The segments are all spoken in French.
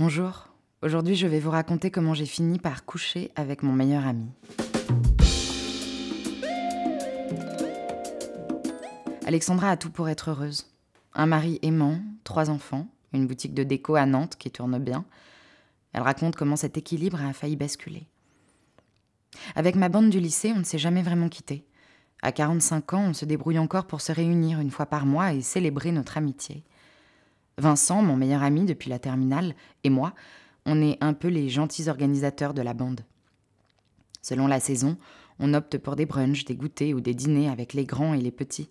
Bonjour, aujourd'hui je vais vous raconter comment j'ai fini par coucher avec mon meilleur ami. Alexandra a tout pour être heureuse. Un mari aimant, trois enfants, une boutique de déco à Nantes qui tourne bien. Elle raconte comment cet équilibre a failli basculer. Avec ma bande du lycée, on ne s'est jamais vraiment quitté. À 45 ans, on se débrouille encore pour se réunir une fois par mois et célébrer notre amitié. Vincent, mon meilleur ami depuis la terminale, et moi, on est un peu les gentils organisateurs de la bande. Selon la saison, on opte pour des brunchs, des goûters ou des dîners avec les grands et les petits.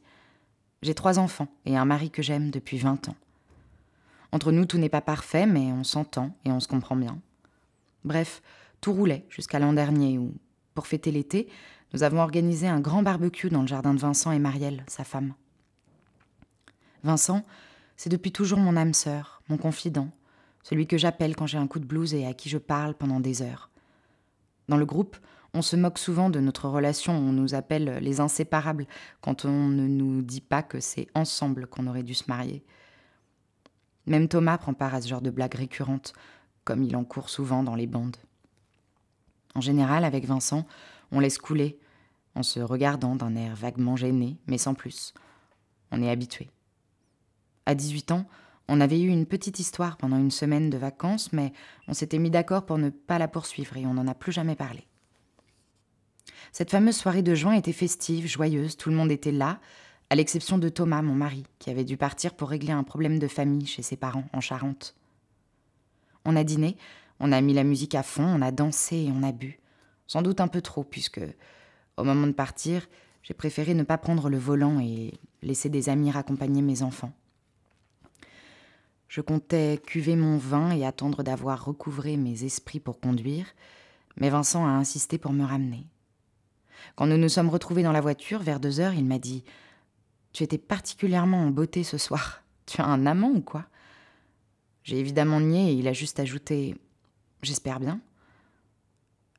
J'ai trois enfants et un mari que j'aime depuis 20 ans. Entre nous, tout n'est pas parfait, mais on s'entend et on se comprend bien. Bref, tout roulait jusqu'à l'an dernier où, pour fêter l'été, nous avons organisé un grand barbecue dans le jardin de Vincent et Marielle, sa femme. Vincent, c'est depuis toujours mon âme sœur, mon confident, celui que j'appelle quand j'ai un coup de blues et à qui je parle pendant des heures. Dans le groupe, on se moque souvent de notre relation, on nous appelle les inséparables quand on ne nous dit pas que c'est ensemble qu'on aurait dû se marier. Même Thomas prend part à ce genre de blagues récurrentes, comme il en court souvent dans les bandes. En général, avec Vincent, on laisse couler, en se regardant d'un air vaguement gêné, mais sans plus. On est habitué. À 18 ans, on avait eu une petite histoire pendant une semaine de vacances, mais on s'était mis d'accord pour ne pas la poursuivre et on n'en a plus jamais parlé. Cette fameuse soirée de juin était festive, joyeuse, tout le monde était là, à l'exception de Thomas, mon mari, qui avait dû partir pour régler un problème de famille chez ses parents en Charente. On a dîné, on a mis la musique à fond, on a dansé et on a bu. Sans doute un peu trop, puisque, au moment de partir, j'ai préféré ne pas prendre le volant et laisser des amis raccompagner mes enfants. Je comptais cuver mon vin et attendre d'avoir recouvré mes esprits pour conduire, mais Vincent a insisté pour me ramener. Quand nous nous sommes retrouvés dans la voiture, vers deux heures, il m'a dit Tu étais particulièrement en beauté ce soir. Tu as un amant ou quoi J'ai évidemment nié et il a juste ajouté J'espère bien.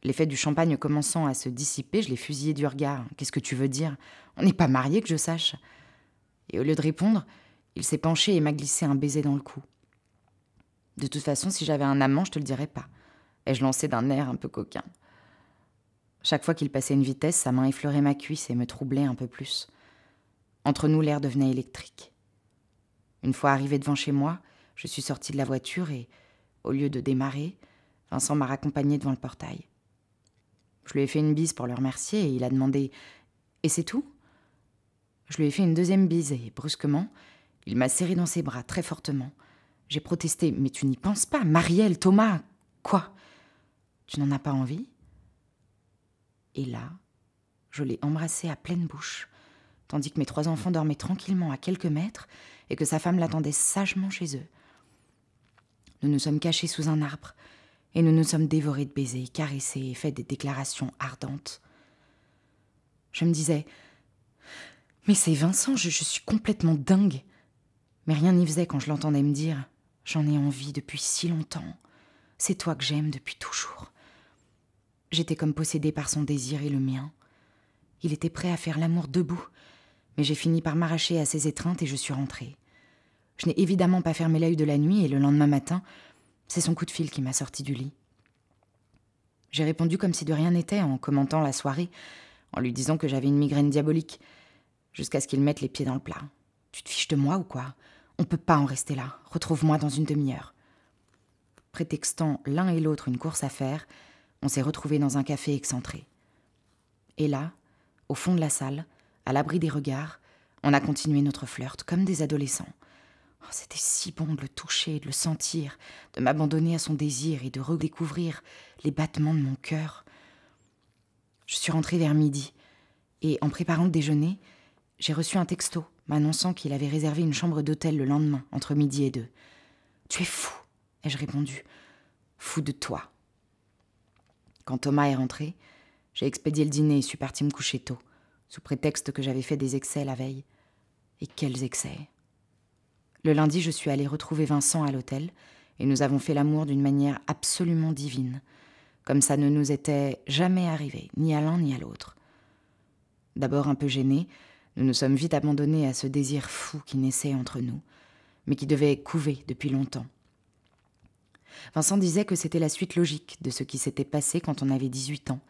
L'effet du champagne commençant à se dissiper, je l'ai fusillé du regard. Qu'est-ce que tu veux dire On n'est pas mariés que je sache. Et au lieu de répondre, il s'est penché et m'a glissé un baiser dans le cou. De toute façon, si j'avais un amant, je te le dirais pas. Et je lançais d'un air un peu coquin. Chaque fois qu'il passait une vitesse, sa main effleurait ma cuisse et me troublait un peu plus. Entre nous, l'air devenait électrique. Une fois arrivé devant chez moi, je suis sortie de la voiture et, au lieu de démarrer, Vincent m'a raccompagné devant le portail. Je lui ai fait une bise pour le remercier et il a demandé Et c'est tout Je lui ai fait une deuxième bise et, brusquement, il m'a serré dans ses bras très fortement. J'ai protesté. Mais tu n'y penses pas, Marielle, Thomas Quoi Tu n'en as pas envie Et là, je l'ai embrassé à pleine bouche, tandis que mes trois enfants dormaient tranquillement à quelques mètres et que sa femme l'attendait sagement chez eux. Nous nous sommes cachés sous un arbre et nous nous sommes dévorés de baisers, caressés et faits des déclarations ardentes. Je me disais Mais c'est Vincent, je suis complètement dingue. Mais rien n'y faisait quand je l'entendais me dire J'en ai envie depuis si longtemps. C'est toi que j'aime depuis toujours. J'étais comme possédée par son désir et le mien. Il était prêt à faire l'amour debout, mais j'ai fini par m'arracher à ses étreintes et je suis rentrée. Je n'ai évidemment pas fermé l'œil de la nuit et le lendemain matin, c'est son coup de fil qui m'a sorti du lit. J'ai répondu comme si de rien n'était en commentant la soirée, en lui disant que j'avais une migraine diabolique, jusqu'à ce qu'il mette les pieds dans le plat. Tu te fiches de moi ou quoi on peut pas en rester là. Retrouve-moi dans une demi-heure. Prétextant l'un et l'autre une course à faire, on s'est retrouvés dans un café excentré. Et là, au fond de la salle, à l'abri des regards, on a continué notre flirt comme des adolescents. Oh, c'était si bon de le toucher, de le sentir, de m'abandonner à son désir et de redécouvrir les battements de mon cœur. Je suis rentrée vers midi et en préparant le déjeuner, j'ai reçu un texto m'annonçant qu'il avait réservé une chambre d'hôtel le lendemain, entre midi et deux. Tu es fou, ai-je répondu. Fou de toi. Quand Thomas est rentré, j'ai expédié le dîner et suis partie me coucher tôt, sous prétexte que j'avais fait des excès la veille. Et quels excès Le lundi, je suis allée retrouver Vincent à l'hôtel, et nous avons fait l'amour d'une manière absolument divine, comme ça ne nous était jamais arrivé, ni à l'un ni à l'autre. D'abord un peu gêné, nous nous sommes vite abandonnés à ce désir fou qui naissait entre nous, mais qui devait couver depuis longtemps. Vincent disait que c'était la suite logique de ce qui s'était passé quand on avait 18 ans,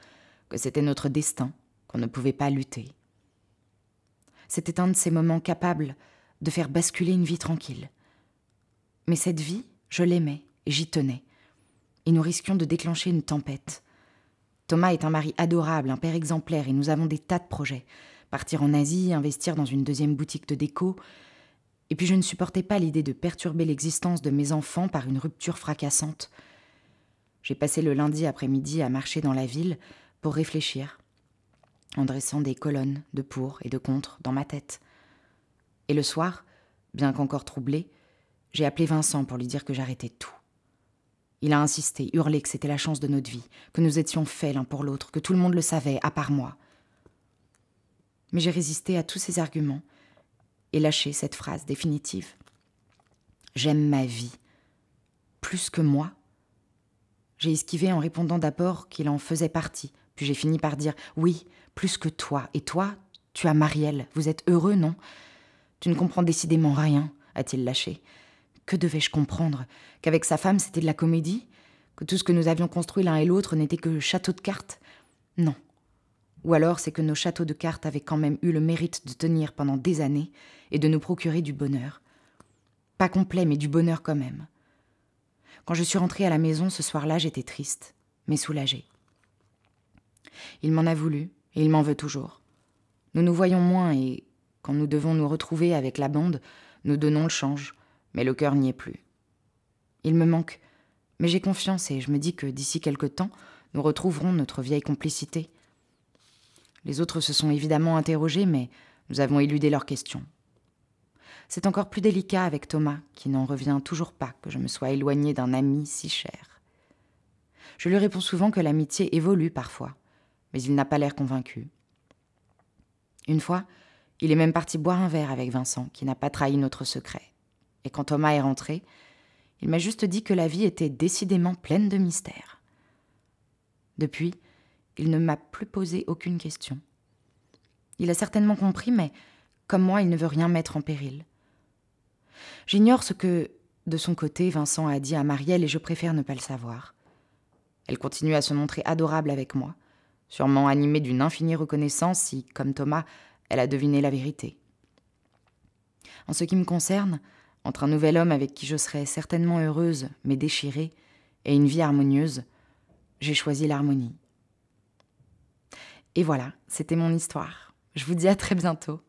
que c'était notre destin, qu'on ne pouvait pas lutter. C'était un de ces moments capables de faire basculer une vie tranquille. Mais cette vie, je l'aimais et j'y tenais. Et nous risquions de déclencher une tempête. Thomas est un mari adorable, un père exemplaire, et nous avons des tas de projets partir en Asie, investir dans une deuxième boutique de déco. Et puis je ne supportais pas l'idée de perturber l'existence de mes enfants par une rupture fracassante. J'ai passé le lundi après-midi à marcher dans la ville pour réfléchir, en dressant des colonnes de pour et de contre dans ma tête. Et le soir, bien qu'encore troublé, j'ai appelé Vincent pour lui dire que j'arrêtais tout. Il a insisté, hurlé que c'était la chance de notre vie, que nous étions faits l'un pour l'autre, que tout le monde le savait, à part moi. Mais j'ai résisté à tous ces arguments et lâché cette phrase définitive. J'aime ma vie. Plus que moi J'ai esquivé en répondant d'abord qu'il en faisait partie, puis j'ai fini par dire Oui, plus que toi. Et toi, tu as Marielle. Vous êtes heureux, non Tu ne comprends décidément rien, a-t-il lâché. Que devais-je comprendre Qu'avec sa femme, c'était de la comédie Que tout ce que nous avions construit l'un et l'autre n'était que château de cartes Non, ou alors c'est que nos châteaux de cartes avaient quand même eu le mérite de tenir pendant des années et de nous procurer du bonheur. Pas complet, mais du bonheur quand même. Quand je suis rentrée à la maison ce soir-là, j'étais triste, mais soulagée. Il m'en a voulu, et il m'en veut toujours. Nous nous voyons moins, et quand nous devons nous retrouver avec la bande, nous donnons le change, mais le cœur n'y est plus. Il me manque, mais j'ai confiance et je me dis que d'ici quelque temps, nous retrouverons notre vieille complicité les autres se sont évidemment interrogés, mais nous avons éludé leurs questions. C'est encore plus délicat avec Thomas, qui n'en revient toujours pas que je me sois éloignée d'un ami si cher. Je lui réponds souvent que l'amitié évolue parfois, mais il n'a pas l'air convaincu. Une fois, il est même parti boire un verre avec Vincent, qui n'a pas trahi notre secret. Et quand Thomas est rentré, il m'a juste dit que la vie était décidément pleine de mystères. Depuis, il ne m'a plus posé aucune question. Il a certainement compris, mais comme moi, il ne veut rien mettre en péril. J'ignore ce que, de son côté, Vincent a dit à Marielle et je préfère ne pas le savoir. Elle continue à se montrer adorable avec moi, sûrement animée d'une infinie reconnaissance si, comme Thomas, elle a deviné la vérité. En ce qui me concerne, entre un nouvel homme avec qui je serais certainement heureuse, mais déchirée, et une vie harmonieuse, j'ai choisi l'harmonie. Et voilà, c'était mon histoire. Je vous dis à très bientôt.